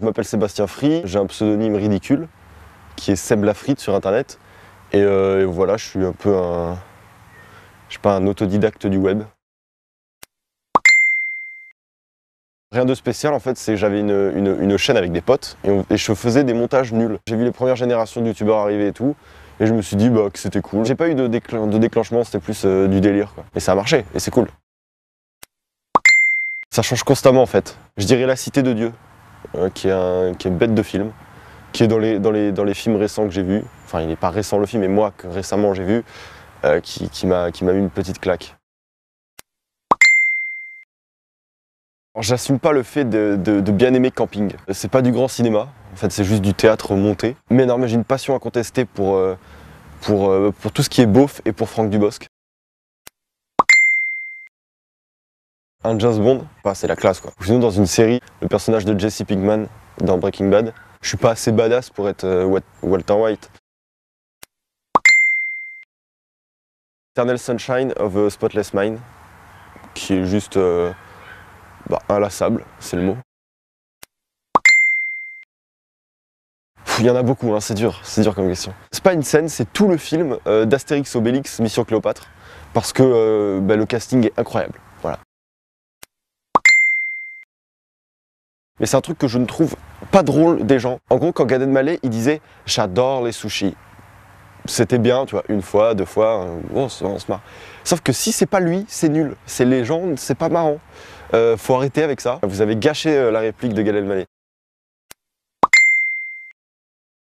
Je m'appelle Sébastien Free, j'ai un pseudonyme ridicule qui est Seb Frite sur internet. Euh, et, voilà, je suis un peu un. Je sais pas, un autodidacte du web. Rien de spécial en fait, c'est j'avais une, chaîne avec des potes et, je faisais des montages nuls. J'ai vu les premières générations de youtubeurs arriver et tout, et je me suis dit bah, que c'était cool. J'ai pas eu de, déclenchement, c'était plus euh, du délire quoi. Et ça a marché, et c'est cool ça change constamment en fait. Je dirais La Cité de Dieu, hein, qui, est qui, est bête de film, qui est dans les, dans les, films récents que j'ai vus, enfin il n'est pas récent le film, mais moi que récemment j'ai vu, euh, qui, qui m'a mis une petite claque. J'assume pas le fait de, bien aimer camping. C'est pas du grand cinéma, en fait c'est juste du théâtre monté. Mais non, j'ai une passion à contester pour, euh, pour, euh, pour tout ce qui est beauf et pour Franck Dubosc. un James Bond, bah, c'est la classe quoi. sinon dans une série, le personnage de Jesse Pinkman dans Breaking Bad, je suis pas assez badass pour être euh, Walter White. Eternal Sunshine of the Spotless Mind, qui est juste euh, bah, inlassable, c'est le mot. Il y en a beaucoup, hein, c'est dur, c'est dur comme question. C'est pas une scène, c'est tout le film euh, d'Astérix Obélix Mission Cléopâtre, parce que bah, le casting est incroyable. Mais c'est un truc que je ne trouve pas drôle des gens. En gros, quand Gad Elmaleh, il disait « j'adore les sushis », c'était bien, tu vois, une fois, deux fois, on se, marre. Sauf que si c'est pas lui, c'est nul. C'est légende, c'est pas marrant. Euh, faut arrêter avec ça. Vous avez gâché euh, la réplique de Gad Elmaleh.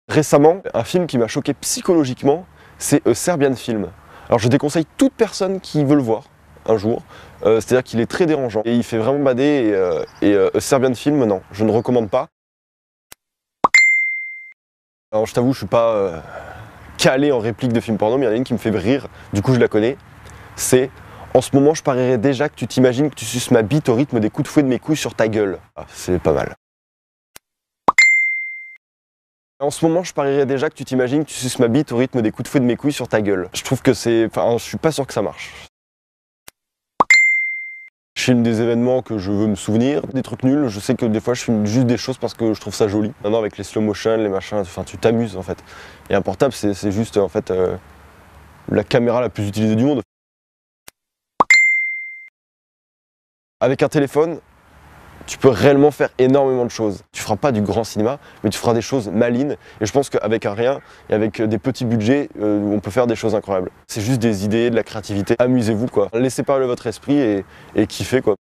Récemment, un film qui m'a choqué psychologiquement, c'est A Serbian Film. Alors je déconseille toute personne qui veut le voir un jour. Euh, c'est-à-dire qu'il est très dérangeant et il fait vraiment bader. Et, euh, euh, sert bien de Film, non, je ne recommande pas. Alors je t'avoue, je suis pas calé en réplique de film porno, mais il y en a une qui me fait rire, du coup je la connais. C'est En ce moment, je parierais déjà que tu t'imagines que tu suces ma bite au rythme des coups de fouet de mes couilles sur ta gueule. Ah, c'est pas mal. En ce moment, je parierais déjà que tu t'imagines que tu suces ma bite au rythme des coups de fouet de mes couilles sur ta gueule. Je trouve que c'est. Enfin, je suis pas sûr que ça marche. Je filme des événements que je veux me souvenir, des trucs nuls. Je sais que des fois, je filme juste des choses parce que je trouve ça joli. Maintenant, avec les slow motion, les machins, enfin, tu t'amuses en fait. Et un portable, c'est juste en fait euh, la caméra la plus utilisée du monde. Avec un téléphone, tu peux réellement faire énormément de choses. Tu feras pas du grand cinéma, mais tu feras des choses malines. Et je pense qu'avec un rien et avec euh, des petits budgets, euh, on peut faire des choses incroyables. C'est juste des idées, de la créativité. Amusez-vous quoi. Laissez parler votre esprit et, et kiffez quoi.